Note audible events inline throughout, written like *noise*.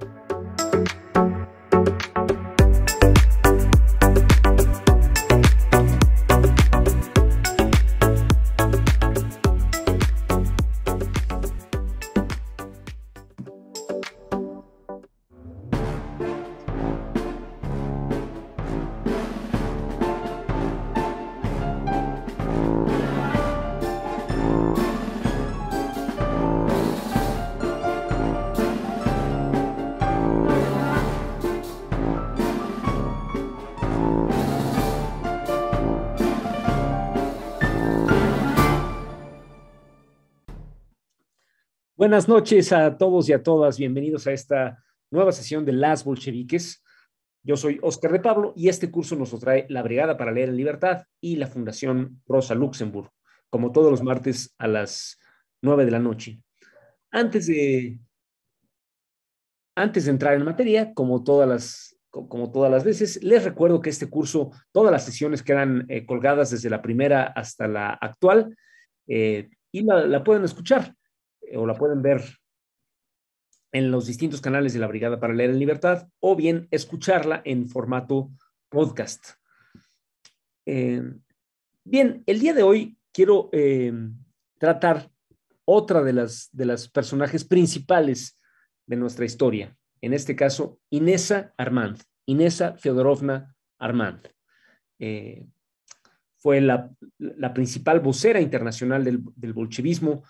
Thank you. Buenas noches a todos y a todas. Bienvenidos a esta nueva sesión de Las Bolcheviques. Yo soy Oscar de Pablo y este curso nos lo trae la Brigada para Leer en Libertad y la Fundación Rosa Luxemburg, como todos los martes a las nueve de la noche. Antes de, antes de entrar en materia, como todas las como todas las veces, les recuerdo que este curso, todas las sesiones quedan eh, colgadas desde la primera hasta la actual eh, y la pueden escuchar eh, o la pueden ver en los distintos canales de la Brigada para Leer en Libertad o bien escucharla en formato podcast. Eh, bien, el día de hoy quiero eh, tratar otra de las, personajes principales de nuestra historia, en este caso, Inesa Armand, Inesa Feodorovna Armand. fue la, principal vocera internacional del bolchevismo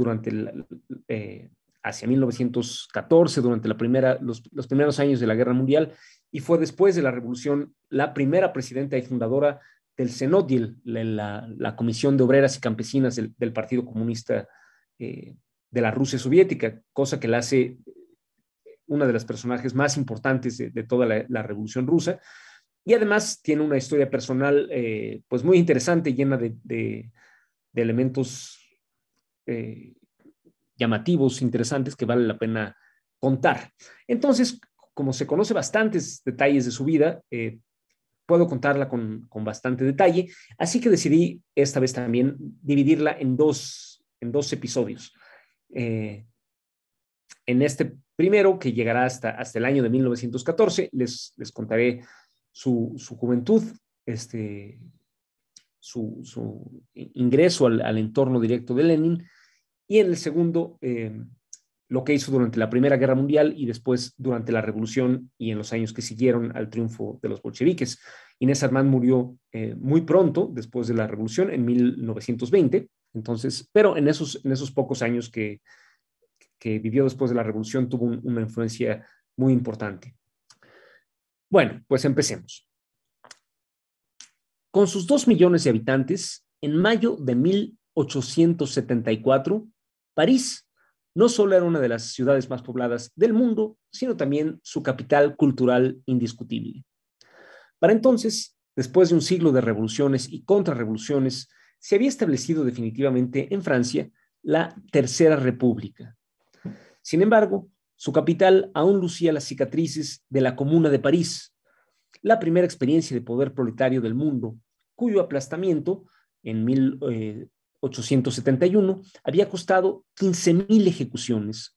durante el, eh, hacia 1914, durante la primera, los, los, primeros años de la Guerra Mundial, y fue después de la Revolución la primera presidenta y fundadora del Cenodil, la, la, Comisión de Obreras y Campesinas del, Partido Comunista eh, de la Rusia Soviética, cosa que la hace eh, una de las personajes más importantes de, toda la, Revolución Rusa. Y además tiene una historia personal pues muy interesante, llena de, de, de elementos eh, llamativos, interesantes que vale la pena contar. Entonces, como se conoce bastantes detalles de su vida, eh, puedo contarla con, bastante detalle, así que decidí esta vez también dividirla en dos, en dos episodios. Eh, en este primero, que llegará hasta, hasta el año de 1914, les, les contaré su, juventud, este, su, ingreso al, entorno directo de Lenin, y en el segundo, eh, lo que hizo durante la Primera Guerra Mundial y después durante la Revolución y en los años que siguieron al triunfo de los bolcheviques. Inés Armand murió eh, muy pronto después de la Revolución, en 1920, entonces, pero en esos, en esos pocos años que, vivió después de la Revolución tuvo una influencia muy importante. Bueno, pues empecemos. Con sus dos millones de habitantes, en mayo de 1874, París no solo era una de las ciudades más pobladas del mundo, sino también su capital cultural indiscutible. Para entonces, después de un siglo de revoluciones y contrarrevoluciones, se había establecido definitivamente en Francia la Tercera República. Sin embargo, su capital aún lucía las cicatrices de la Comuna de París, la primera experiencia de poder proletario del mundo, cuyo aplastamiento en mil, eh, 871 había costado 15.000 ejecuciones.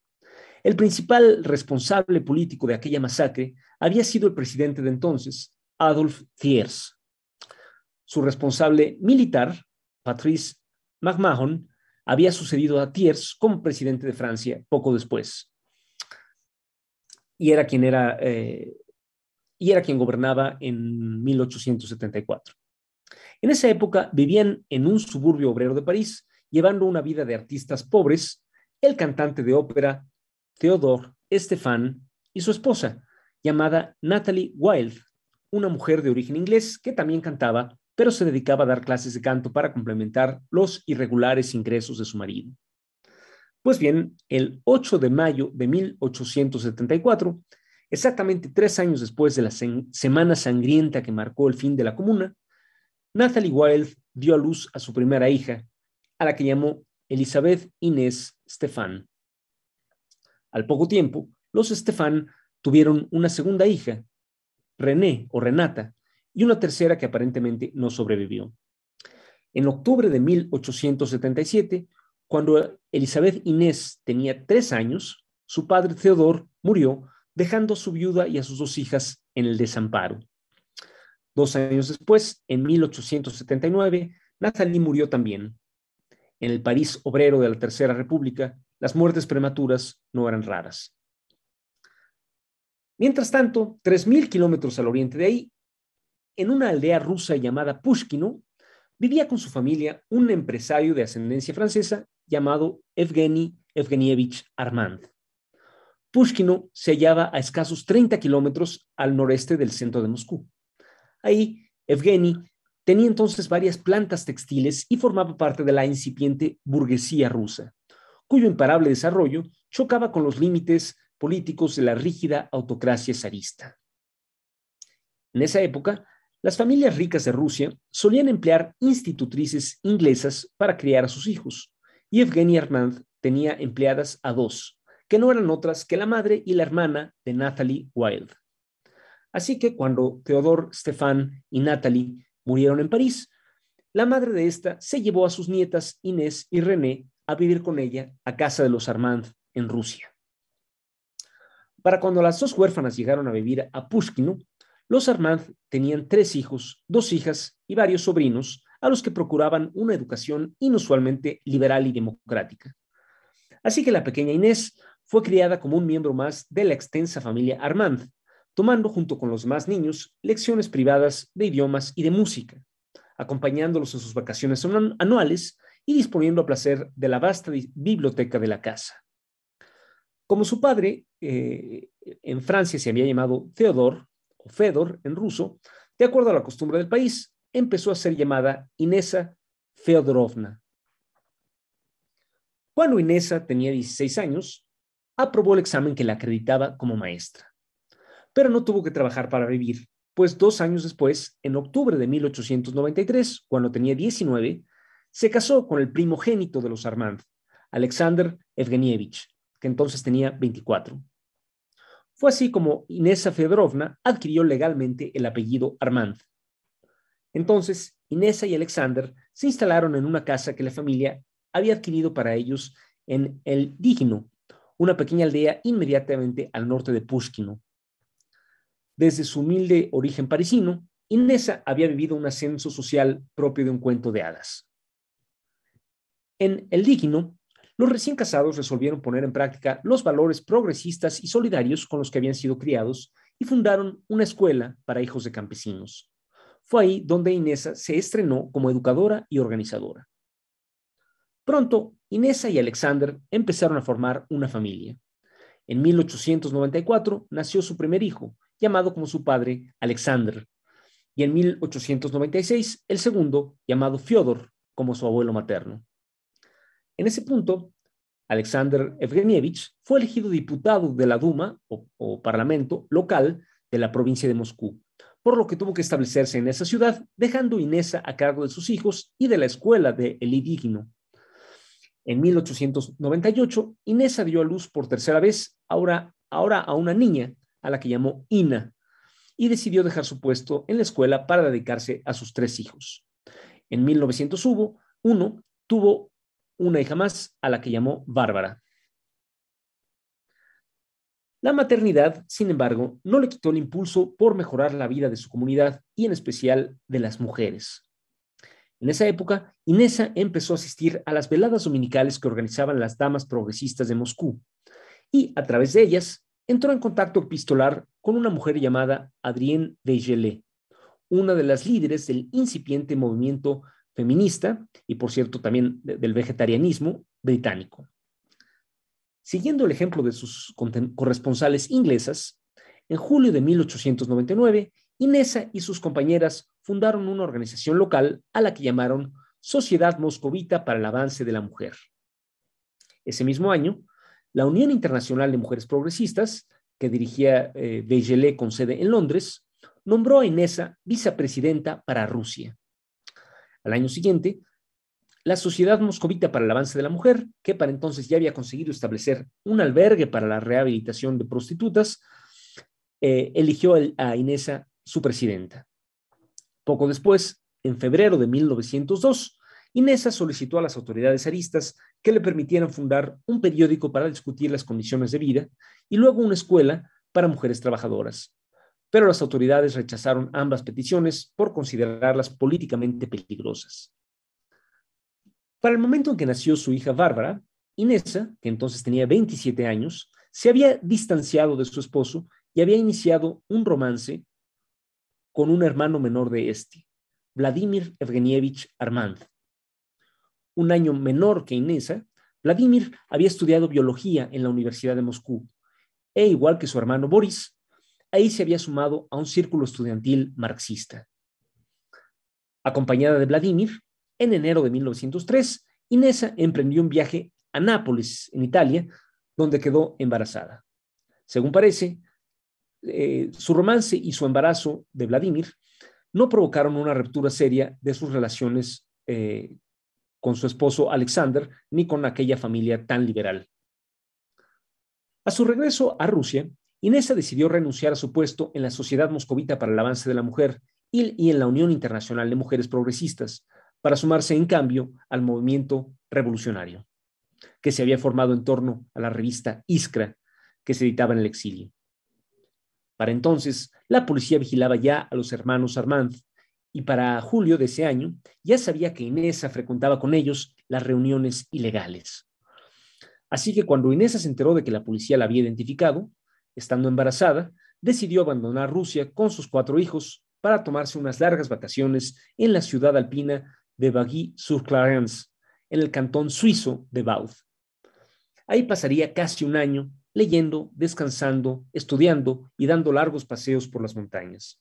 El principal responsable político de aquella masacre había sido el presidente de entonces, Adolf Thiers. Su responsable militar, Patrice McMahon, había sucedido a Thiers como presidente de Francia poco después. Y era quien era, eh, y era quien gobernaba en 1874. En esa época vivían en un suburbio obrero de París, llevando una vida de artistas pobres, el cantante de ópera Theodore Estefan y su esposa, llamada Natalie Wilde, una mujer de origen inglés que también cantaba, pero se dedicaba a dar clases de canto para complementar los irregulares ingresos de su marido. Pues bien, el 8 de mayo de 1874, exactamente tres años después de la semana sangrienta que marcó el fin de la comuna, Natalie Wilde dio a luz a su primera hija, a la que llamó Elizabeth Inés Stefan. Al poco tiempo, los Stefan tuvieron una segunda hija, René o Renata, y una tercera que aparentemente no sobrevivió. En octubre de 1877, cuando Elizabeth Inés tenía tres años, su padre Theodor murió, dejando a su viuda y a sus dos hijas en el desamparo. Dos años después, en 1879, Nathalie murió también. En el París obrero de la Tercera República, las muertes prematuras no eran raras. Mientras tanto, 3.000 kilómetros al oriente de ahí, en una aldea rusa llamada Pushkino, vivía con su familia un empresario de ascendencia francesa llamado Evgeny Evgenievich Armand. Pushkino se hallaba a escasos 30 kilómetros al noreste del centro de Moscú. Ahí, Evgeny tenía entonces varias plantas textiles y formaba parte de la incipiente burguesía rusa, cuyo imparable desarrollo chocaba con los límites políticos de la rígida autocracia zarista. En esa época, las familias ricas de Rusia solían emplear institutrices inglesas para criar a sus hijos, y Evgeny Armand tenía empleadas a dos, que no eran otras que la madre y la hermana de Natalie Wilde. Así que cuando Teodor, Stefan y Natalie murieron en París, la madre de esta se llevó a sus nietas Inés y René a vivir con ella a casa de los Armand en Rusia. Para cuando las dos huérfanas llegaron a vivir a Pushkino, los Armand tenían tres hijos, dos hijas y varios sobrinos, a los que procuraban una educación inusualmente liberal y democrática. Así que la pequeña Inés fue criada como un miembro más de la extensa familia Armand, tomando junto con los demás niños lecciones privadas de idiomas y de música, acompañándolos en sus vacaciones anuales y disponiendo a placer de la vasta biblioteca de la casa. Como su padre eh, en Francia se había llamado Theodor o Fedor en ruso, de acuerdo a la costumbre del país, empezó a ser llamada Inesa Feodorovna. Cuando Inésa tenía 16 años, aprobó el examen que la acreditaba como maestra pero no tuvo que trabajar para vivir, pues dos años después, en octubre de 1893, cuando tenía 19, se casó con el primogénito de los Armand, Alexander Evgenievich, que entonces tenía 24. Fue así como Inesa Fedorovna adquirió legalmente el apellido Armand. Entonces, Inesa y Alexander se instalaron en una casa que la familia había adquirido para ellos en El Digno, una pequeña aldea inmediatamente al norte de Pushkino, desde su humilde origen parisino, Inesa había vivido un ascenso social propio de un cuento de hadas. En El digno, los recién casados resolvieron poner en práctica los valores progresistas y solidarios con los que habían sido criados y fundaron una escuela para hijos de campesinos. Fue ahí donde Inesa se estrenó como educadora y organizadora. Pronto, Inesa y Alexander empezaron a formar una familia. En 1894 nació su primer hijo, llamado como su padre Alexander, y en 1896 el segundo, llamado Fiodor, como su abuelo materno. En ese punto, Alexander Evgenievich fue elegido diputado de la Duma o, parlamento local de la provincia de Moscú, por lo que tuvo que establecerse en esa ciudad, dejando Inés a cargo de sus hijos y de la escuela de Elidigno. En 1898, Inés dio a luz por tercera vez, ahora, ahora a una niña, a la que llamó Ina, y decidió dejar su puesto en la escuela para dedicarse a sus tres hijos. En 1901 tuvo una hija más a la que llamó Bárbara. La maternidad, sin embargo, no le quitó el impulso por mejorar la vida de su comunidad y en especial de las mujeres. En esa época, Inesa empezó a asistir a las veladas dominicales que organizaban las damas progresistas de Moscú y a través de ellas entró en contacto epistolar con una mujer llamada Adrienne Gellé, una de las líderes del incipiente movimiento feminista y, por cierto, también del vegetarianismo británico. Siguiendo el ejemplo de sus corresponsales inglesas, en julio de 1899, Inés y sus compañeras fundaron una organización local a la que llamaron Sociedad Moscovita para el Avance de la Mujer. Ese mismo año, la Unión Internacional de Mujeres Progresistas, que dirigía eh, con sede en Londres, nombró a Inesa vicepresidenta para Rusia. Al año siguiente, la Sociedad Moscovita para el Avance de la Mujer, que para entonces ya había conseguido establecer un albergue para la rehabilitación de prostitutas, eh, eligió a Inesa su presidenta. Poco después, en febrero de 1902, Inés solicitó a las autoridades aristas que le permitieran fundar un periódico para discutir las condiciones de vida y luego una escuela para mujeres trabajadoras. Pero las autoridades rechazaron ambas peticiones por considerarlas políticamente peligrosas. Para el momento en que nació su hija Bárbara, Inesa, que entonces tenía 27 años, se había distanciado de su esposo y había iniciado un romance con un hermano menor de este, Vladimir Evgenievich Armand, un año menor que Inésa, Vladimir había estudiado biología en la Universidad de Moscú, e igual que su hermano Boris, ahí se había sumado a un círculo estudiantil marxista. Acompañada de Vladimir, en enero de 1903, Inésa emprendió un viaje a Nápoles, en Italia, donde quedó embarazada. Según parece, eh, su romance y su embarazo de Vladimir no provocaron una ruptura seria de sus relaciones eh, con su esposo Alexander ni con aquella familia tan liberal. A su regreso a Rusia, Inés decidió renunciar a su puesto en la Sociedad Moscovita para el Avance de la Mujer y en la Unión Internacional de Mujeres Progresistas, para sumarse en cambio al movimiento revolucionario, que se había formado en torno a la revista Iskra, que se editaba en el exilio. Para entonces, la policía vigilaba ya a los hermanos Armand, y para julio de ese año ya sabía que Inés frecuentaba con ellos las reuniones ilegales. Así que cuando Inés se enteró de que la policía la había identificado, estando embarazada, decidió abandonar Rusia con sus cuatro hijos para tomarse unas largas vacaciones en la ciudad alpina de Bagui-sur-Clarence, en el cantón suizo de Vaud. Ahí pasaría casi un año leyendo, descansando, estudiando y dando largos paseos por las montañas.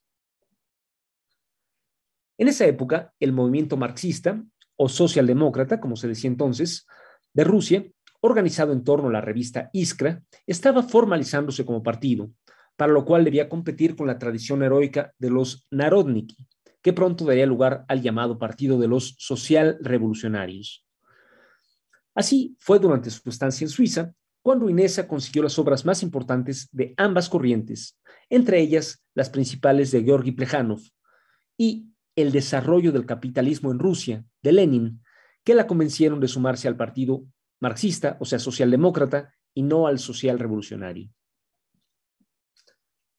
En esa época, el movimiento marxista o socialdemócrata, como se decía entonces, de Rusia, organizado en torno a la revista Iskra, estaba formalizándose como partido, para lo cual debía competir con la tradición heroica de los Narodniki, que pronto daría lugar al llamado Partido de los Social Revolucionarios. Así fue durante su estancia en Suiza cuando Inesa consiguió las obras más importantes de ambas corrientes, entre ellas las principales de Georgi Plejanov, y el desarrollo del capitalismo en Rusia de Lenin, que la convencieron de sumarse al partido marxista, o sea, socialdemócrata, y no al social revolucionario.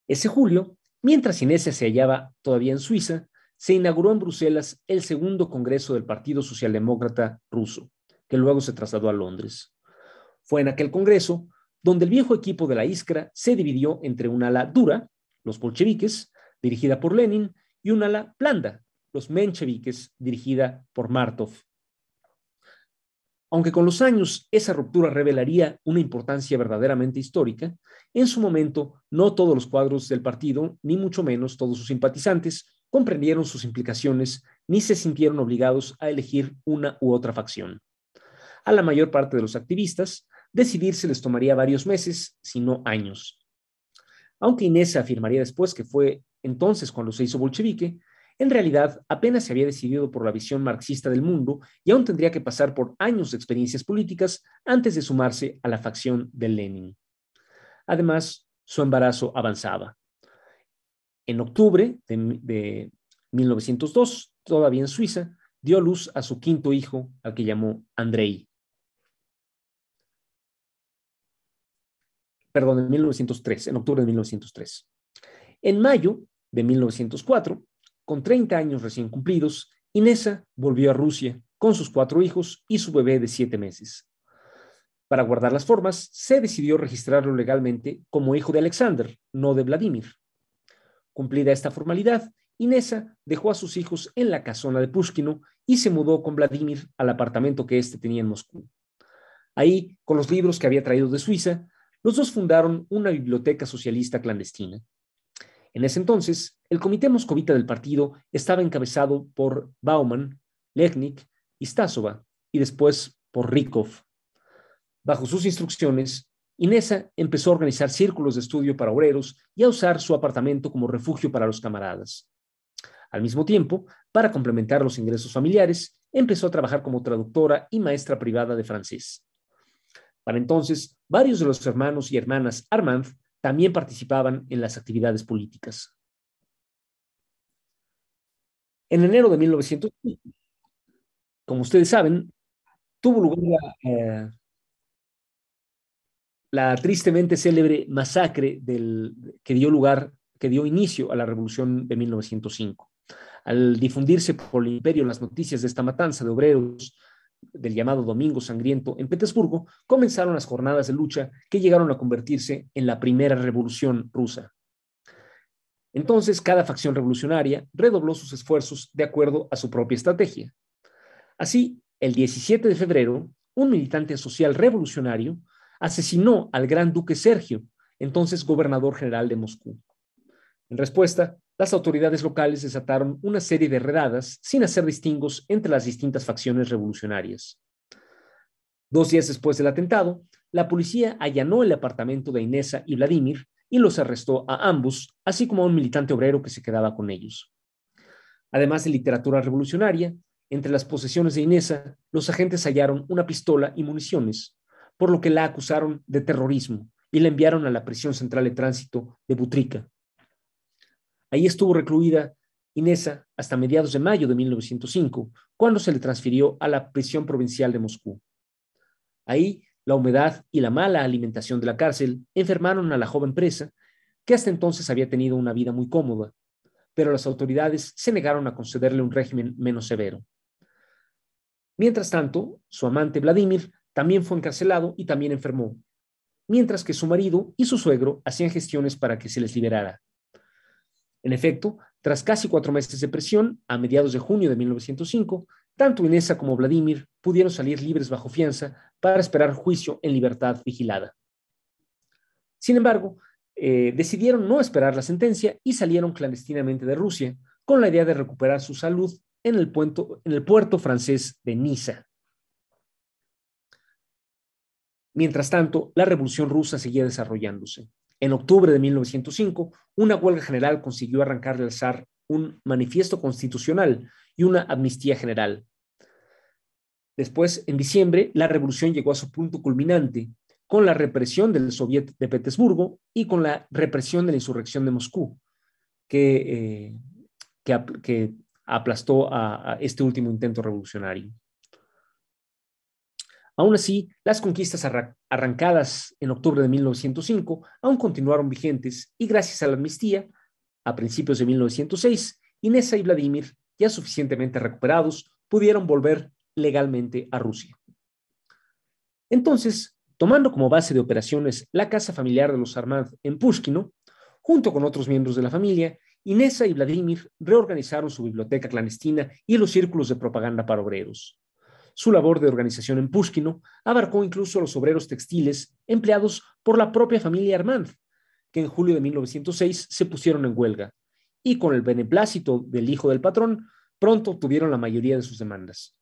Ese julio, mientras Inésia se hallaba todavía en Suiza, se inauguró en Bruselas el segundo Congreso del Partido Socialdemócrata ruso, que luego se trasladó a Londres. Fue en aquel Congreso donde el viejo equipo de la Iskra se dividió entre un ala dura, los bolcheviques, dirigida por Lenin, y un ala blanda, los mencheviques dirigida por Martov. Aunque con los años esa ruptura revelaría una importancia verdaderamente histórica, en su momento no todos los cuadros del partido, ni mucho menos todos sus simpatizantes, comprendieron sus implicaciones ni se sintieron obligados a elegir una u otra facción. A la mayor parte de los activistas, decidirse les tomaría varios meses, si no años. Aunque Inés afirmaría después que fue entonces cuando se hizo bolchevique, en realidad, apenas se había decidido por la visión marxista del mundo y aún tendría que pasar por años de experiencias políticas antes de sumarse a la facción de Lenin. Además, su embarazo avanzaba. En octubre de, 1902, todavía en Suiza, dio luz a su quinto hijo, al que llamó Andrei. Perdón, en 1903, en octubre de 1903. En mayo de 1904, con 30 años recién cumplidos, Inesa volvió a Rusia con sus cuatro hijos y su bebé de siete meses. Para guardar las formas, se decidió registrarlo legalmente como hijo de Alexander, no de Vladimir. Cumplida esta formalidad, Inesa dejó a sus hijos en la casona de Pushkino y se mudó con Vladimir al apartamento que éste tenía en Moscú. Ahí, con los libros que había traído de Suiza, los dos fundaron una biblioteca socialista clandestina. En ese entonces, el comité moscovita del partido estaba encabezado por Bauman, Lechnik y Stasova, y después por Rikov. Bajo sus instrucciones, Inesa empezó a organizar círculos de estudio para obreros y a usar su apartamento como refugio para los camaradas. Al mismo tiempo, para complementar los ingresos familiares, empezó a trabajar como traductora y maestra privada de francés. Para entonces, varios de los hermanos y hermanas Armand también participaban en las actividades políticas. En enero de 1905, como ustedes saben, tuvo lugar eh, la, tristemente célebre masacre del, que dio lugar, que dio inicio a la revolución de 1905. Al difundirse por el imperio las noticias de esta matanza de obreros del llamado Domingo Sangriento en Petersburgo, comenzaron las jornadas de lucha que llegaron a convertirse en la primera revolución rusa. Entonces, cada facción revolucionaria redobló sus esfuerzos de acuerdo a su propia estrategia. Así, el 17 de febrero, un militante social revolucionario asesinó al gran duque Sergio, entonces gobernador general de Moscú. En respuesta, las autoridades locales desataron una serie de redadas sin hacer distingos entre las distintas facciones revolucionarias. Dos días después del atentado, la policía allanó el apartamento de Inesa y Vladimir y los arrestó a ambos, así como a un militante obrero que se quedaba con ellos. Además de literatura revolucionaria, entre las posesiones de Inesa, los agentes hallaron una pistola y municiones, por lo que la acusaron de terrorismo y la enviaron a la prisión central de tránsito de Butrica, Ahí estuvo recluida Inesa hasta mediados de mayo de 1905, cuando se le transfirió a la prisión provincial de Moscú. Ahí, la humedad y la mala alimentación de la cárcel enfermaron a la joven presa, que hasta entonces había tenido una vida muy cómoda, pero las autoridades se negaron a concederle un régimen menos severo. Mientras tanto, su amante Vladimir también fue encarcelado y también enfermó, mientras que su marido y su suegro hacían gestiones para que se les liberara. En efecto, tras casi cuatro meses de prisión, a mediados de junio de 1905, tanto Inesa como Vladimir pudieron salir libres bajo fianza para esperar juicio en libertad vigilada. Sin embargo, eh, decidieron no esperar la sentencia y salieron clandestinamente de Rusia con la idea de recuperar su salud en el, en el puerto francés de Niza. Mientras tanto, la revolución rusa seguía desarrollándose. En octubre de 1905, una huelga general consiguió arrancar al zar un manifiesto constitucional y una amnistía general. Después, en diciembre, la revolución llegó a su punto culminante con la represión del Soviet de Petersburgo y con la represión de la insurrección de Moscú, que, eh, que, aplastó a este último intento revolucionario. Aún así, las conquistas arrancadas en octubre de 1905 aún continuaron vigentes y gracias a la amnistía, a principios de 1906, Inésa y Vladimir, ya suficientemente recuperados, pudieron volver legalmente a Rusia. Entonces, tomando como base de operaciones la casa familiar de los Armand en Pushkino, junto con otros miembros de la familia, Inés y Vladimir reorganizaron su biblioteca clandestina y los círculos de propaganda para obreros. Su labor de organización en Pushkino abarcó incluso a los obreros textiles empleados por la propia familia Armand, que en julio de 1906 se pusieron en huelga y con el beneplácito del hijo del patrón, pronto obtuvieron la mayoría de sus demandas.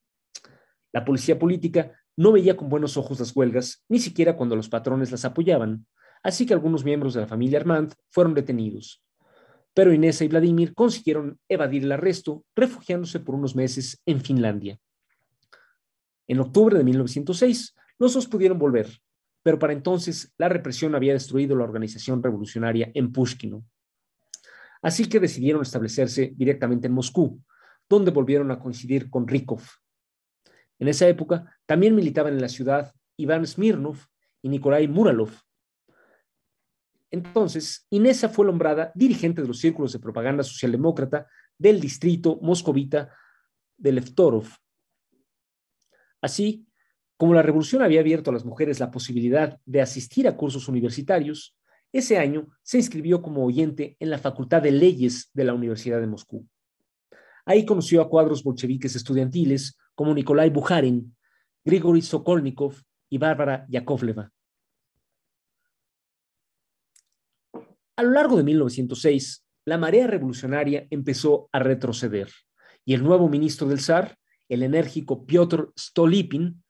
La policía política no veía con buenos ojos las huelgas, ni siquiera cuando los patrones las apoyaban, así que algunos miembros de la familia Armand fueron detenidos. Pero Inés y Vladimir consiguieron evadir el arresto, refugiándose por unos meses en Finlandia. En octubre de 1906, los dos pudieron volver, pero para entonces la represión había destruido la organización revolucionaria en Pushkino. Así que decidieron establecerse directamente en Moscú, donde volvieron a coincidir con Rikov. En esa época también militaban en la ciudad Iván Smirnov y Nikolai Muralov. Entonces, Inés fue nombrada dirigente de los círculos de propaganda socialdemócrata del distrito moscovita de Leftorov Así como la revolución había abierto a las mujeres la posibilidad de asistir a cursos universitarios, ese año se inscribió como oyente en la Facultad de Leyes de la Universidad de Moscú. Ahí conoció a cuadros bolcheviques estudiantiles como Nikolai Bukharin, Grigory Sokolnikov y Bárbara Yakovleva. A lo largo de 1906, la marea revolucionaria empezó a retroceder y el nuevo ministro del zar, el enérgico Piotr Stolypin,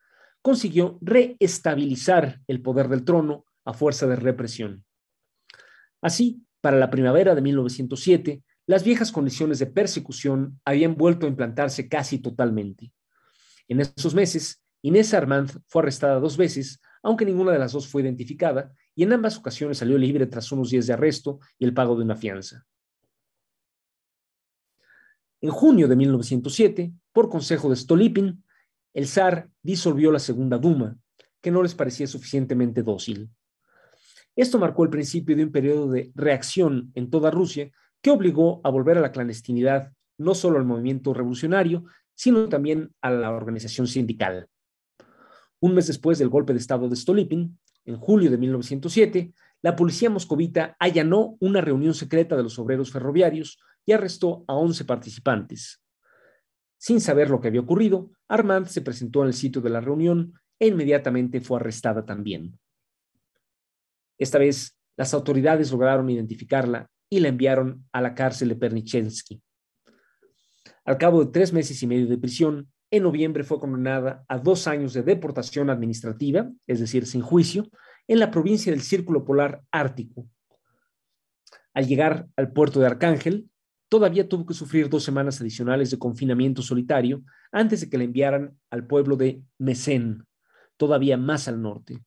consiguió reestabilizar el poder del trono a fuerza de represión. Así, para la primavera de 1907, las viejas condiciones de persecución habían vuelto a implantarse casi totalmente. En esos meses, Inés Armand fue arrestada dos veces, aunque ninguna de las dos fue identificada, y en ambas ocasiones salió libre tras unos días de arresto y el pago de una fianza. En junio de 1907, por consejo de Stolipin, el zar disolvió la Segunda Duma, que no les parecía suficientemente dócil. Esto marcó el principio de un periodo de reacción en toda Rusia que obligó a volver a la clandestinidad no solo al movimiento revolucionario, sino también a la organización sindical. Un mes después del golpe de Estado de Stolipin, en julio de 1907, la policía moscovita allanó una reunión secreta de los obreros ferroviarios y arrestó a 11 participantes. Sin saber lo que había ocurrido, Armand se presentó en el sitio de la reunión e inmediatamente fue arrestada también. Esta vez, las autoridades lograron identificarla y la enviaron a la cárcel de Pernichensky. Al cabo de tres meses y medio de prisión, en noviembre fue condenada a dos años de deportación administrativa, es decir, sin juicio, en la provincia del Círculo Polar Ártico. Al llegar al puerto de Arcángel, todavía tuvo que sufrir dos semanas adicionales de confinamiento solitario antes de que la enviaran al pueblo de Mesén, todavía más al norte.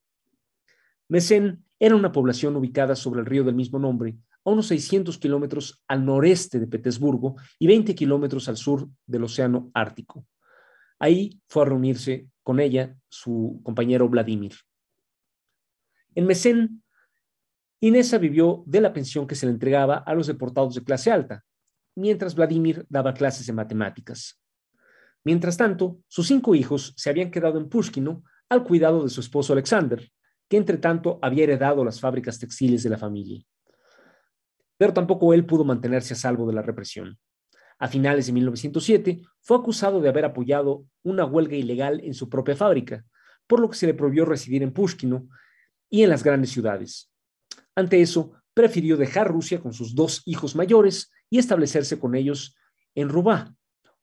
Mesén era una población ubicada sobre el río del mismo nombre, a unos 600 kilómetros al noreste de Petersburgo y 20 kilómetros al sur del Océano Ártico. Ahí fue a reunirse con ella su compañero Vladimir. En Mesén, Inés vivió de la pensión que se le entregaba a los deportados de clase alta, mientras Vladimir daba clases de matemáticas. Mientras tanto, sus cinco hijos se habían quedado en Pushkino al cuidado de su esposo Alexander, que entre tanto había heredado las fábricas textiles de la familia. Pero tampoco él pudo mantenerse a salvo de la represión. A finales de 1907 fue acusado de haber apoyado una huelga ilegal en su propia fábrica, por lo que se le prohibió residir en Pushkino y en las grandes ciudades. Ante eso, prefirió dejar Rusia con sus dos hijos mayores y establecerse con ellos en Roubaix,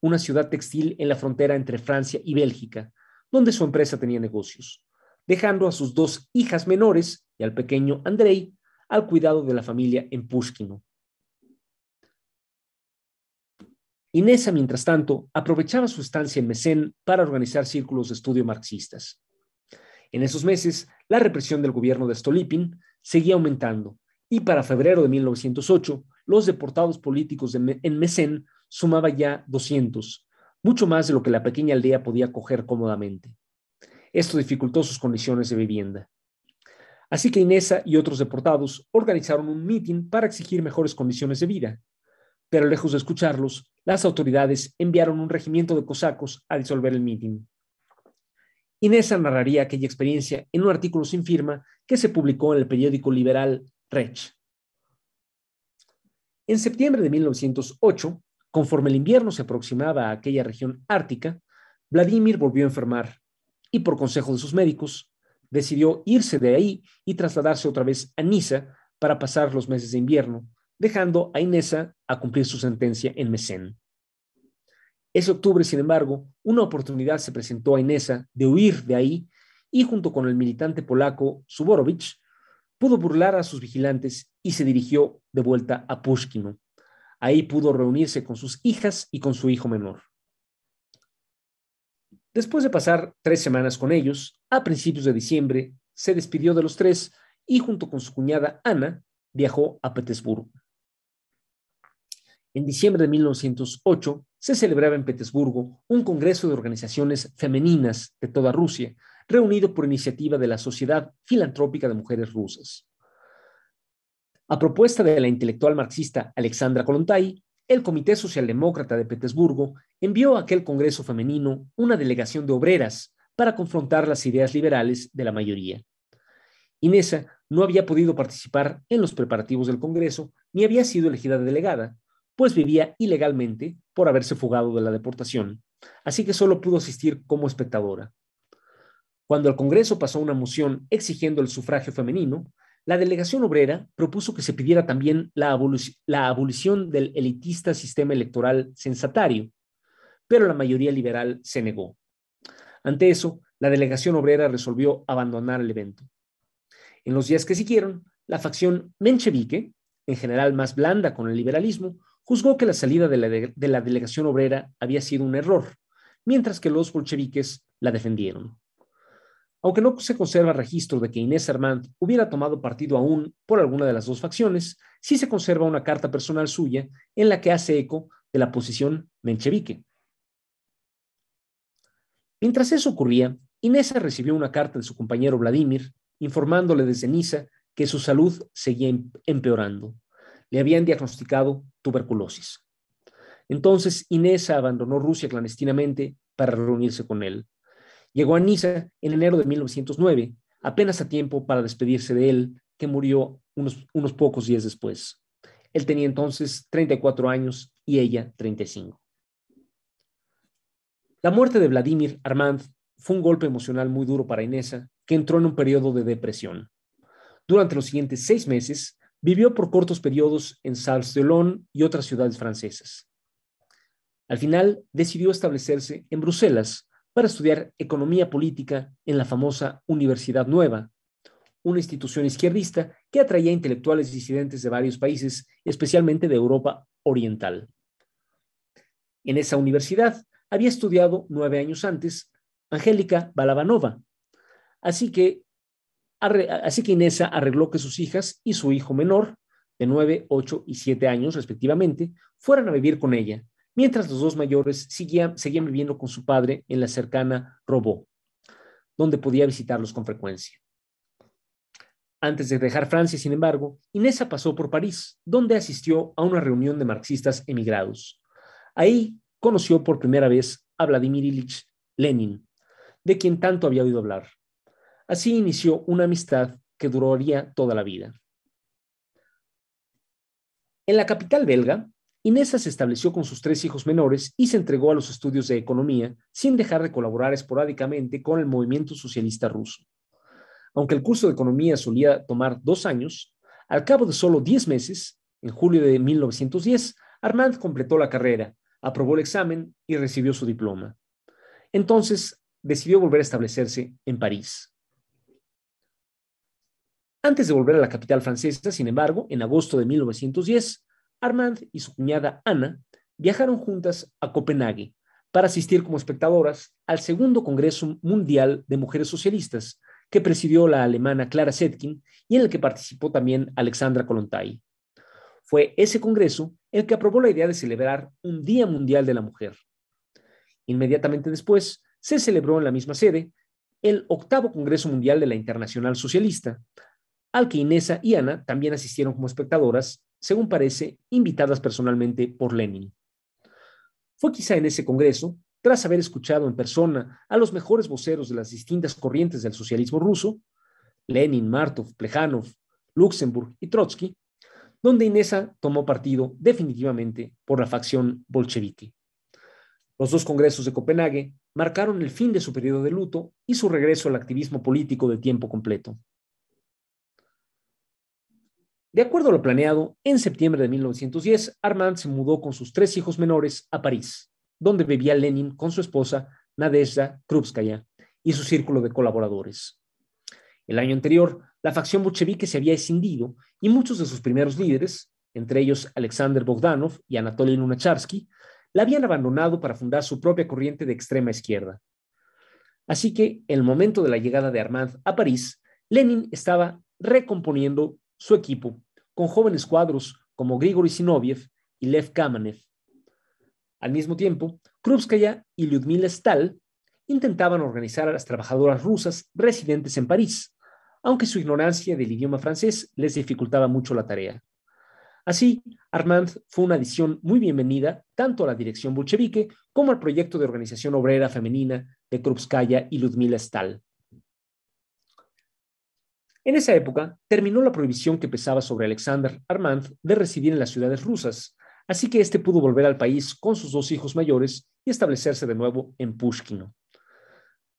una ciudad textil en la frontera entre Francia y Bélgica, donde su empresa tenía negocios, dejando a sus dos hijas menores y al pequeño Andrei al cuidado de la familia en Pushkino. Inesa, mientras tanto, aprovechaba su estancia en Mesén para organizar círculos de estudio marxistas. En esos meses, la represión del gobierno de Stolipin seguía aumentando y para febrero de 1908 los deportados políticos en Mesén sumaba ya 200, mucho más de lo que la pequeña aldea podía coger cómodamente. Esto dificultó sus condiciones de vivienda. Así que Inesa y otros deportados organizaron un meeting para exigir mejores condiciones de vida. Pero lejos de escucharlos, las autoridades enviaron un regimiento de cosacos a disolver el mitin. Inesa narraría aquella experiencia en un artículo sin firma que se publicó en el periódico liberal Rech. En septiembre de 1908, conforme el invierno se aproximaba a aquella región ártica, Vladimir volvió a enfermar y por consejo de sus médicos decidió irse de ahí y trasladarse otra vez a Niza para pasar los meses de invierno, dejando a Inesa a cumplir su sentencia en Mesén. Ese octubre, sin embargo, una oportunidad se presentó a Inesa de huir de ahí y junto con el militante polaco Suborovich pudo burlar a sus vigilantes y se dirigió de vuelta a Pushkino. Ahí pudo reunirse con sus hijas y con su hijo menor. Después de pasar tres semanas con ellos, a principios de diciembre, se despidió de los tres y junto con su cuñada Ana viajó a Petersburgo. En diciembre de 1908 se celebraba en Petersburgo un congreso de organizaciones femeninas de toda Rusia, reunido por iniciativa de la Sociedad Filantrópica de Mujeres Rusas. A propuesta de la intelectual marxista Alexandra Kolontai, el Comité Socialdemócrata de Petersburgo envió a aquel Congreso femenino una delegación de obreras para confrontar las ideas liberales de la mayoría. Inés no había podido participar en los preparativos del Congreso ni había sido elegida delegada, pues vivía ilegalmente por haberse fugado de la deportación, así que solo pudo asistir como espectadora. Cuando el Congreso pasó una moción exigiendo el sufragio femenino, la delegación obrera propuso que se pidiera también la, abolición del elitista sistema electoral sensatario, pero la mayoría liberal se negó. Ante eso, la delegación obrera resolvió abandonar el evento. En los días que siguieron, la facción menchevique, en general más blanda con el liberalismo, juzgó que la salida de la delegación obrera había sido un error, mientras que los bolcheviques la defendieron. Aunque no se conserva registro de que Inés Armand hubiera tomado partido aún por alguna de las dos facciones, sí se conserva una carta personal suya en la que hace eco de la posición menchevique. Mientras eso ocurría, Inés recibió una carta de su compañero Vladimir informándole desde Niza que su salud seguía em-, empeorando. Le habían diagnosticado tuberculosis. Entonces Inés abandonó Rusia clandestinamente para reunirse con él. Llegó a Niza en enero de 1909, apenas a tiempo para despedirse de él, que murió unos, pocos días después. Él tenía entonces 34 años y ella 35. La muerte de Vladimir Armand fue un golpe emocional muy duro para Inesa, que entró en un periodo de depresión. Durante los siguientes seis meses, vivió por cortos periodos en salles de Olón y otras ciudades francesas. Al final, decidió establecerse en Bruselas, para estudiar economía política en la famosa Universidad Nueva, una institución izquierdista que atraía intelectuales disidentes de varios países, especialmente de Europa Oriental. En esa universidad había estudiado nueve años antes Angélica Balabanova, así que, así que arregló que sus hijas y su hijo menor, de nueve, ocho y siete años respectivamente, fueran a vivir con ella, mientras los dos mayores seguían, viviendo con su padre en la cercana Robó, donde podía visitarlos con frecuencia. Antes de dejar Francia, sin embargo, Inés pasó por París, donde asistió a una reunión de marxistas emigrados. Ahí conoció por primera vez a Vladimir Ilich Lenin, de quien tanto había oído hablar. Así inició una amistad que duraría toda la vida. En la capital belga, Inés se estableció con sus tres hijos menores y se entregó a los estudios de economía, sin dejar de colaborar esporádicamente con el movimiento socialista ruso. Aunque el curso de economía solía tomar dos años, al cabo de solo diez meses, en julio de 1910, Armand completó la carrera, aprobó el examen y recibió su diploma. Entonces, decidió volver a establecerse en París. Antes de volver a la capital francesa, sin embargo, en agosto de 1910, Armand y su cuñada Ana viajaron juntas a Copenhague para asistir como espectadoras al segundo Congreso Mundial de Mujeres Socialistas que presidió la alemana Clara Zetkin y en el que participó también Alexandra Kolontai. Fue ese congreso el que aprobó la idea de celebrar un Día Mundial de la Mujer. Inmediatamente después, se celebró en la misma sede el octavo Congreso Mundial de la Internacional Socialista, al que Inesa y Ana también asistieron como espectadoras según parece, invitadas personalmente por Lenin. Fue quizá en ese Congreso, tras haber escuchado en persona a los mejores voceros de las distintas corrientes del socialismo ruso, Lenin, Martov, Plejanov, Luxemburg y Trotsky, donde Inesa tomó partido definitivamente por la facción bolchevique. Los dos congresos de Copenhague marcaron el fin de su periodo de luto y su regreso al activismo político de tiempo completo. De acuerdo a lo planeado, en septiembre de 1910, Armand se mudó con sus tres hijos menores a París, donde vivía Lenin con su esposa, Nadezhda Krupskaya, y su círculo de colaboradores. El año anterior, la facción bolchevique se había escindido y muchos de sus primeros líderes, entre ellos Alexander Bogdanov y Anatoly Lunacharsky, la habían abandonado para fundar su propia corriente de extrema izquierda. Así que, en el momento de la llegada de Armand a París, Lenin estaba recomponiendo su equipo, con jóvenes cuadros como Grigory Sinoviev y Lev Kamenev. Al mismo tiempo, Krupskaya y Lyudmila Stal intentaban organizar a las trabajadoras rusas residentes en París, aunque su ignorancia del idioma francés les dificultaba mucho la tarea. Así, Armand fue una adición muy bienvenida tanto a la dirección bolchevique como al proyecto de organización obrera femenina de Krupskaya y Ludmila Stahl. En esa época terminó la prohibición que pesaba sobre Alexander Armand de residir en las ciudades rusas, así que éste pudo volver al país con sus dos hijos mayores y establecerse de nuevo en Pushkino.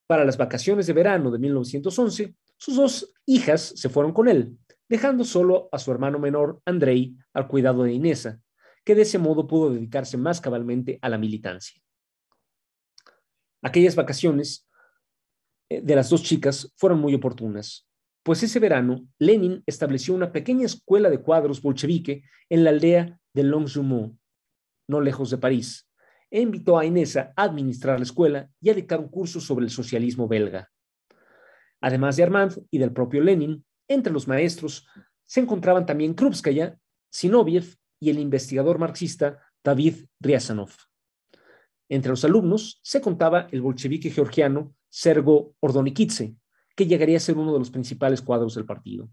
Para las vacaciones de verano de 1911, sus dos hijas se fueron con él, dejando solo a su hermano menor, Andrei, al cuidado de Inesa, que de ese modo pudo dedicarse más cabalmente a la militancia. Aquellas vacaciones eh, de las dos chicas fueron muy oportunas, pues ese verano Lenin estableció una pequeña escuela de cuadros bolchevique en la aldea de Longjumeau, no lejos de París, e invitó a Inesa a administrar la escuela y a dictar un curso sobre el socialismo belga. Además de Armand y del propio Lenin, entre los maestros se encontraban también Krupskaya, Sinoviev y el investigador marxista David Riazanov. Entre los alumnos se contaba el bolchevique georgiano Sergo Ordonikidze, llegaría a ser uno de los principales cuadros del partido.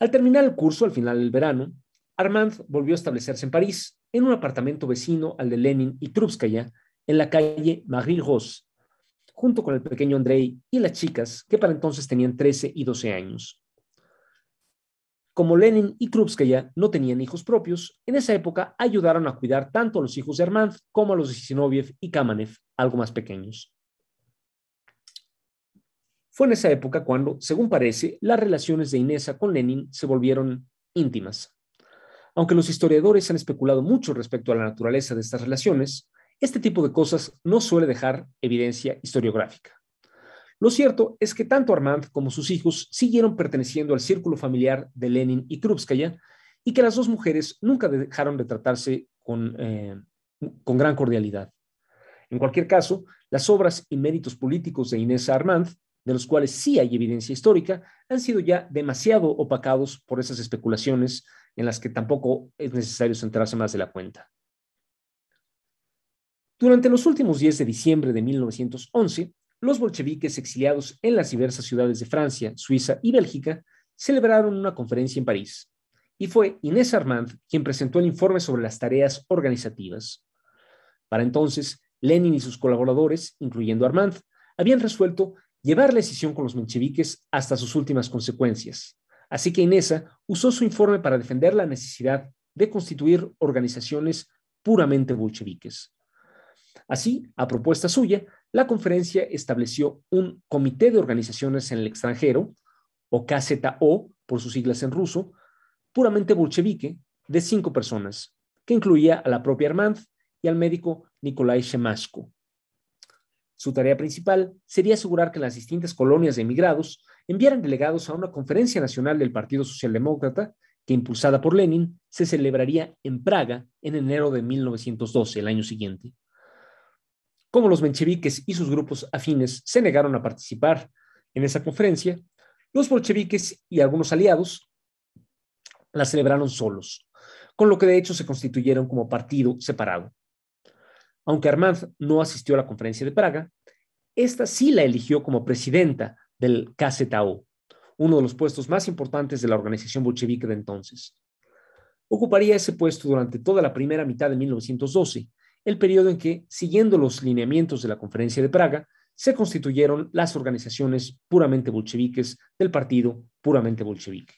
Al terminar el curso, al final del verano, Armand volvió a establecerse en París, en un apartamento vecino al de Lenin y Krupskaya, en la calle Marie Rose, junto con el pequeño Andrei y las chicas, que para entonces tenían 13 y 12 años. Como Lenin y Krupskaya no tenían hijos propios, en esa época ayudaron a cuidar tanto a los hijos de Armand como a los de y Kamanev, algo más pequeños. Fue en esa época cuando, según parece, las relaciones de Inesa con Lenin se volvieron íntimas. Aunque los historiadores han especulado mucho respecto a la naturaleza de estas relaciones, este tipo de cosas no suele dejar evidencia historiográfica. Lo cierto es que tanto Armand como sus hijos siguieron perteneciendo al círculo familiar de Lenin y Krupskaya y que las dos mujeres nunca dejaron de tratarse con, eh, con gran cordialidad. En cualquier caso, las obras y méritos políticos de Inés Armand de los cuales sí hay evidencia histórica, han sido ya demasiado opacados por esas especulaciones en las que tampoco es necesario centrarse más de la cuenta. Durante los últimos días de diciembre de 1911, los bolcheviques exiliados en las diversas ciudades de Francia, Suiza y Bélgica celebraron una conferencia en París, y fue Inés Armand quien presentó el informe sobre las tareas organizativas. Para entonces, Lenin y sus colaboradores, incluyendo Armand, habían resuelto llevar la decisión con los mencheviques hasta sus últimas consecuencias. Así que Inesa usó su informe para defender la necesidad de constituir organizaciones puramente bolcheviques. Así, a propuesta suya, la conferencia estableció un comité de organizaciones en el extranjero, o KZO por sus siglas en ruso, puramente bolchevique, de cinco personas, que incluía a la propia Armand y al médico Nikolai Shemashko. Su tarea principal sería asegurar que las distintas colonias de emigrados enviaran delegados a una conferencia nacional del Partido Socialdemócrata que, impulsada por Lenin, se celebraría en Praga en enero de 1912, el año siguiente. Como los mencheviques y sus grupos afines se negaron a participar en esa conferencia, los bolcheviques y algunos aliados la celebraron solos, con lo que de hecho se constituyeron como partido separado. Aunque Armand no asistió a la conferencia de Praga, esta sí la eligió como presidenta del KZO, uno de los puestos más importantes de la organización bolchevique de entonces. Ocuparía ese puesto durante toda la primera mitad de 1912, el periodo en que, siguiendo los lineamientos de la conferencia de Praga, se constituyeron las organizaciones puramente bolcheviques del partido puramente bolchevique.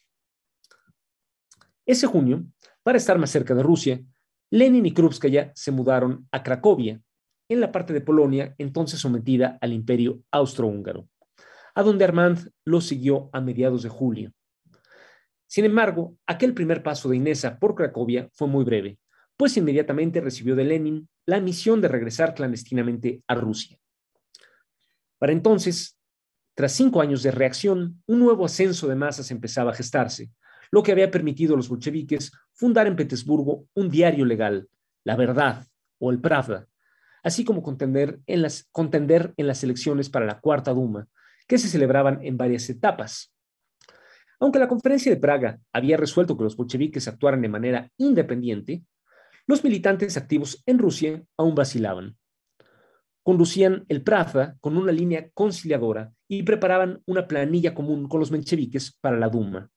Ese junio, para estar más cerca de Rusia, Lenin y Krupskaya se mudaron a Cracovia, en la parte de Polonia entonces sometida al imperio austrohúngaro, a donde Armand lo siguió a mediados de julio. Sin embargo, aquel primer paso de Inesa por Cracovia fue muy breve, pues inmediatamente recibió de Lenin la misión de regresar clandestinamente a Rusia. Para entonces, tras cinco años de reacción, un nuevo ascenso de masas empezaba a gestarse, lo que había permitido a los bolcheviques fundar en Petersburgo un diario legal, La Verdad o el Pravda, así como contender en las, contender en las elecciones para la Cuarta Duma, que se celebraban en varias etapas. Aunque la conferencia de Praga había resuelto que los bolcheviques actuaran de manera independiente, los militantes activos en Rusia aún vacilaban. Conducían el Pravda con una línea conciliadora y preparaban una planilla común con los mencheviques para la Duma.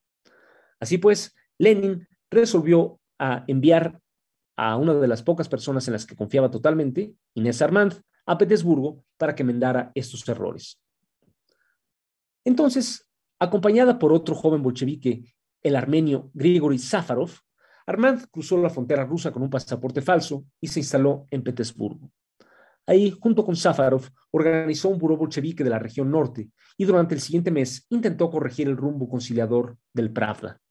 Así pues, Lenin resolvió a enviar a una de las pocas personas en las que confiaba totalmente, Inés Armand, a Petersburgo para que emendara estos errores. Entonces, acompañada por otro joven bolchevique, el armenio Grigori Sáfarov, Armand cruzó la frontera rusa con un pasaporte falso y se instaló en Petersburgo. Ahí, junto con Sáfarov, organizó un buró bolchevique de la región norte y durante el siguiente mes intentó corregir el rumbo conciliador del Pravda.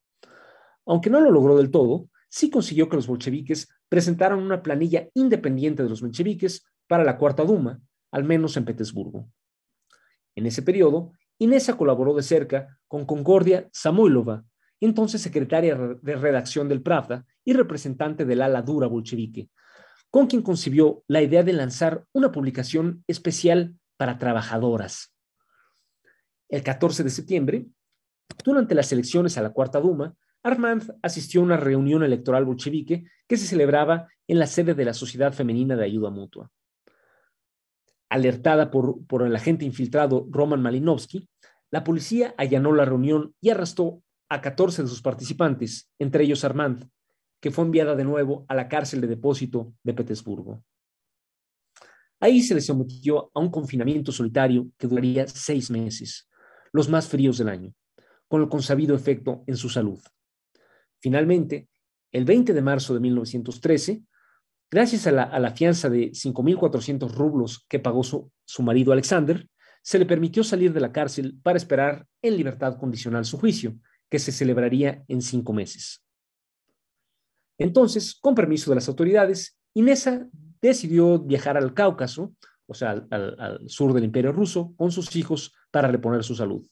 Aunque no lo logró del todo, sí consiguió que los bolcheviques presentaran una planilla independiente de los mencheviques para la Cuarta Duma, al menos en Petersburgo. En ese periodo, Inés colaboró de cerca con Concordia Samoylova, entonces secretaria de redacción del Pravda y representante del ala dura bolchevique, con quien concibió la idea de lanzar una publicación especial para trabajadoras. El 14 de septiembre, durante las elecciones a la Cuarta Duma, Armand asistió a una reunión electoral bolchevique que se celebraba en la sede de la Sociedad Femenina de Ayuda Mutua. Alertada por, el agente infiltrado Roman Malinowski, la policía allanó la reunión y arrastró a 14 de sus participantes, entre ellos Armand, que fue enviada de nuevo a la cárcel de depósito de Petersburgo. Ahí se le sometió a un confinamiento solitario que duraría seis meses, los más fríos del año, con el consabido efecto en su salud. Finalmente, el 20 de marzo de 1913, gracias a la, fianza de 5.400 rublos que pagó su, marido Alexander, se le permitió salir de la cárcel para esperar en libertad condicional su juicio, que se celebraría en cinco meses. Entonces, con permiso de las autoridades, Inesa decidió viajar al Cáucaso, o sea, al, sur del Imperio ruso, con sus hijos para reponer su salud.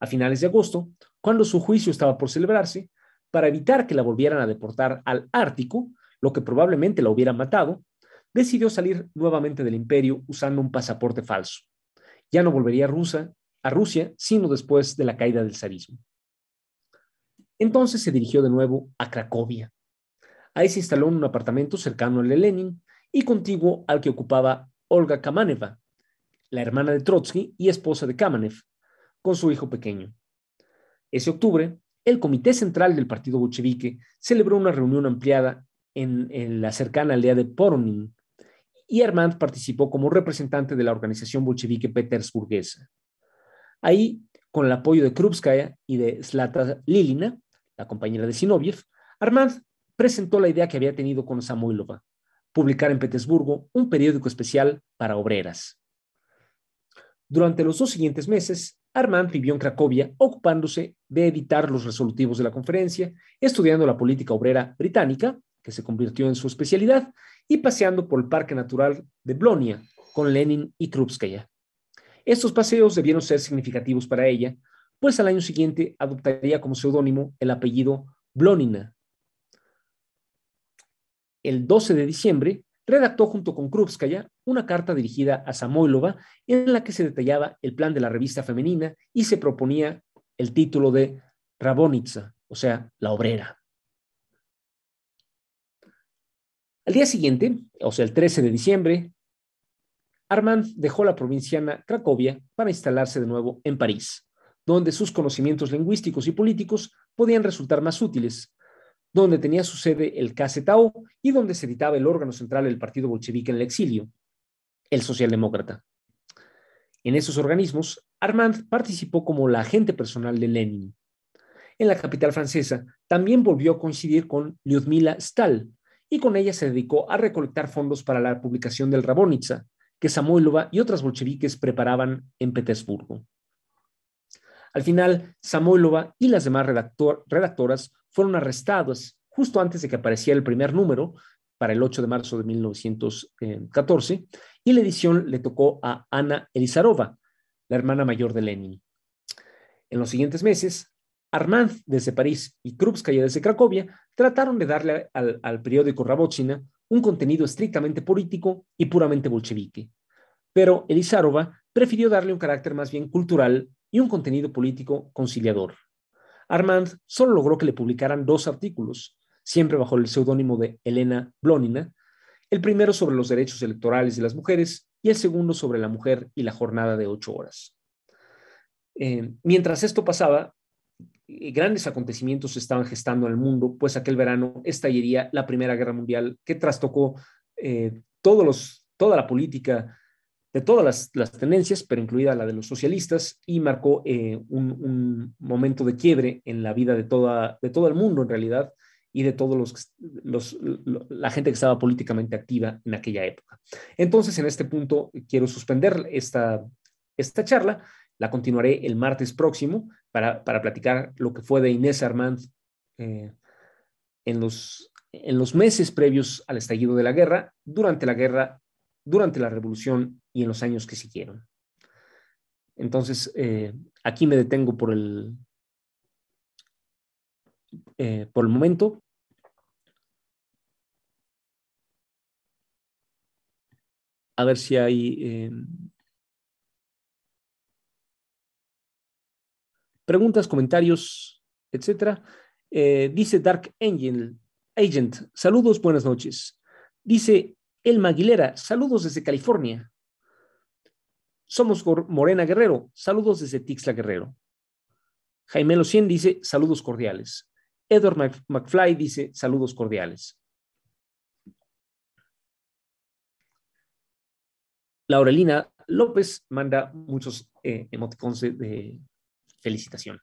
A finales de agosto, cuando su juicio estaba por celebrarse, para evitar que la volvieran a deportar al Ártico, lo que probablemente la hubiera matado, decidió salir nuevamente del imperio usando un pasaporte falso. Ya no volvería a, Rusia, a Rusia sino después de la caída del zarismo. Entonces se dirigió de nuevo a Cracovia. Ahí se instaló en un apartamento cercano al de Lenin y contiguo al que ocupaba Olga Kamaneva, la hermana de Trotsky y esposa de Kamanev, con su hijo pequeño. Ese octubre, el Comité Central del Partido Bolchevique celebró una reunión ampliada en, la cercana aldea de Poronin y Armand participó como representante de la organización bolchevique petersburguesa. Ahí, con el apoyo de Krupskaya y de Slata Lilina, la compañera de Sinoviev, Armand presentó la idea que había tenido con Samuilova, publicar en Petersburgo un periódico especial para obreras. Durante los dos siguientes meses, Armand vivió en Cracovia, ocupándose de editar los resolutivos de la conferencia, estudiando la política obrera británica, que se convirtió en su especialidad, y paseando por el Parque Natural de Blonia con Lenin y Krupskaya. Estos paseos debieron ser significativos para ella, pues al año siguiente adoptaría como seudónimo el apellido Blonina. El 12 de diciembre redactó junto con Krupskaya una carta dirigida a Samoylova en la que se detallaba el plan de la revista femenina y se proponía el título de Rabonitsa, o sea, la obrera. Al día siguiente, o sea, el 13 de diciembre, Armand dejó la provinciana Cracovia para instalarse de nuevo en París, donde sus conocimientos lingüísticos y políticos podían resultar más útiles, donde tenía su sede el KZO y donde se editaba el órgano central del Partido Bolchevique en el exilio, el socialdemócrata. En esos organismos, Armand participó como la agente personal de Lenin. En la capital francesa, también volvió a coincidir con Lyudmila Stahl y con ella se dedicó a recolectar fondos para la publicación del Rabonitsa, que Samoylova y otras bolcheviques preparaban en Petersburgo. Al final, Samoylova y las demás redactoras fueron arrestadas justo antes de que apareciera el primer número, para el 8 de marzo de 1914, y la edición le tocó a Ana Elizarova, la hermana mayor de Lenin. En los siguientes meses, Armand desde París y Krupskaya desde Cracovia trataron de darle al, periódico Rabochina un contenido estrictamente político y puramente bolchevique, pero Elizarova prefirió darle un carácter más bien cultural y un contenido político conciliador. Armand solo logró que le publicaran dos artículos, siempre bajo el seudónimo de Elena Blonina, el primero sobre los derechos electorales de las mujeres y el segundo sobre la mujer y la jornada de ocho horas. Eh, mientras esto pasaba, eh, grandes acontecimientos se estaban gestando en el mundo, pues aquel verano estallaría la Primera Guerra Mundial que trastocó eh, todos toda la política de todas las, tendencias, pero incluida la de los socialistas, y marcó un, momento de quiebre en la vida de, toda, de todo el mundo en realidad, y de todos los, la gente que estaba políticamente activa en aquella época. Entonces, en este punto quiero suspender esta, esta charla. La continuaré el martes próximo para, para platicar lo que fue de Inés Armand eh, en, los, en los meses previos al estallido de la guerra, durante la guerra, durante la revolución y en los años que siguieron. Entonces, eh, aquí me detengo por el, eh, por el momento. A ver si hay eh, preguntas, comentarios, etcétera eh, dice Dark Angel, Agent, saludos, buenas noches. Dice El Maguilera, saludos desde California. Somos Morena Guerrero, saludos desde Tixla Guerrero. Jaime Locien dice, saludos cordiales. Edward McFly dice saludos cordiales. Laurelina López manda muchos eh, emoticons de felicitación.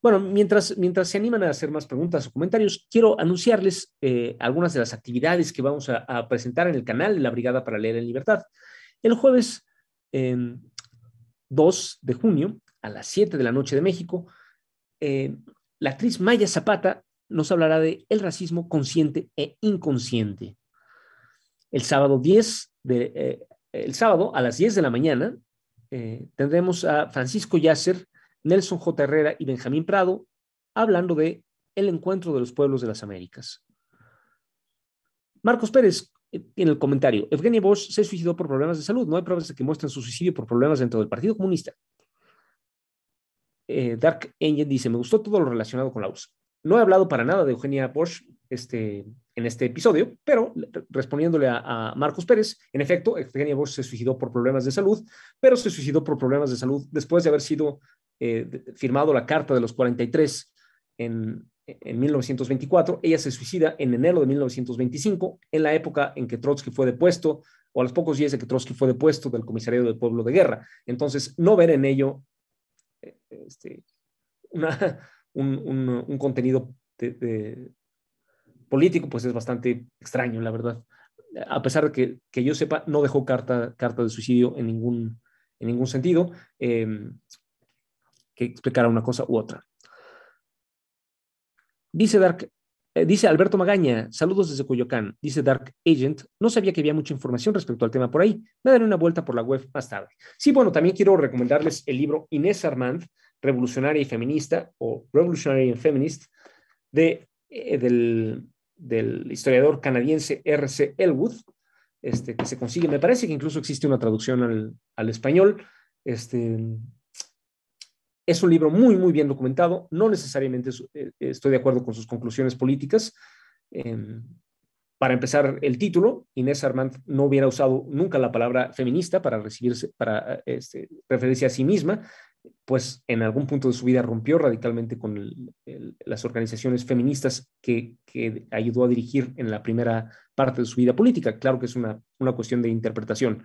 Bueno, mientras, mientras se animan a hacer más preguntas o comentarios, quiero anunciarles eh, algunas de las actividades que vamos a, presentar en el canal de la Brigada para Leer en Libertad. El jueves 2 em, de junio, a las 7 de la noche de México, em, la actriz Maya Zapata nos hablará de el racismo consciente e inconsciente. El sábado 10 de, eh, el sábado a las 10 de la mañana eh, tendremos a Francisco Yasser Nelson J. Herrera y Benjamín Prado, hablando de El encuentro de los pueblos de las Américas. Marcos Pérez, eh, en el comentario, Evgenia Bosch se suicidó por problemas de salud. No hay pruebas de que muestren su suicidio por problemas dentro del Partido Comunista. Eh, Dark Engine dice, me gustó todo lo relacionado con la URSS. No he hablado para nada de Eugenia Bosch este, en este episodio, pero respondiéndole a, a, Marcos Pérez, en efecto, Eugenia Bosch se suicidó por problemas de salud, pero se suicidó por problemas de salud después de haber sido eh, firmado la Carta de los 43 en, en 1924. Ella se suicida en enero de 1925, en la época en que Trotsky fue depuesto, o a los pocos días de que Trotsky fue depuesto del comisario del pueblo de guerra. Entonces, no ver en ello eh, este, *laughs* un, contenido político, pues es bastante extraño, la verdad. A pesar de que, yo sepa, no dejó carta, carta de suicidio en ningún, en ningún sentido. Em, que explicara una cosa u otra. Dice, Dark, eh, dice Alberto Magaña, saludos desde Cuyocán. Dice Dark Agent, no sabía que había mucha información respecto al tema por ahí. Me daré una vuelta por la web más tarde. Sí, bueno, también quiero recomendarles el libro Inés Armand, Revolucionaria y Feminista, o Revolutionary and Feminist, de, eh, del, historiador canadiense R.C. Elwood, este, que se consigue. Me parece que incluso existe una traducción al, al español. Este, es un libro muy, muy bien documentado. No necesariamente eh, estoy de acuerdo con sus conclusiones políticas. Em, para empezar, el título, Inés Armand no hubiera usado nunca la palabra feminista para, recibirse, para eh, este, referirse a sí misma, pues en algún punto de su vida rompió radicalmente con las organizaciones feministas que, ayudó a dirigir en la primera parte de su vida política. Claro que es una, cuestión de interpretación.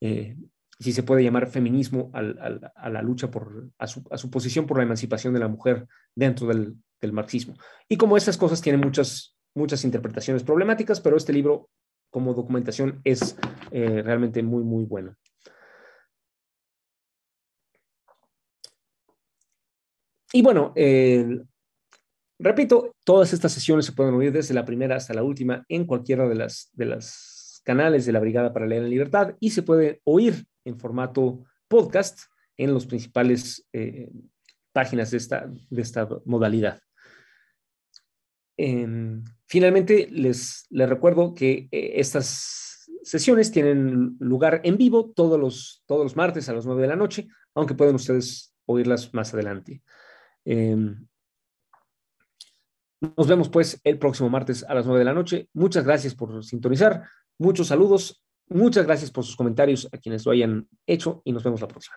Eh, si se puede llamar feminismo a la lucha por, a su, posición por la emancipación de la mujer dentro del, marxismo. Y como estas cosas tienen muchas, muchas interpretaciones problemáticas, pero este libro como documentación es eh, realmente muy, muy bueno. Y bueno, eh, repito, todas estas sesiones se pueden oír desde la primera hasta la última en cualquiera de las, de canales de la Brigada para Leer en Libertad y se puede oír en formato podcast en las principales eh, páginas de esta, modalidad. Em, finalmente, les, recuerdo que eh, estas sesiones tienen lugar en vivo todos los, todos los martes a las 9 de la noche, aunque pueden ustedes oírlas más adelante. Em, nos vemos pues el próximo martes a las 9 de la noche. Muchas gracias por sintonizar. Muchos saludos Muchas gracias por sus comentarios a quienes lo hayan hecho y nos vemos la próxima.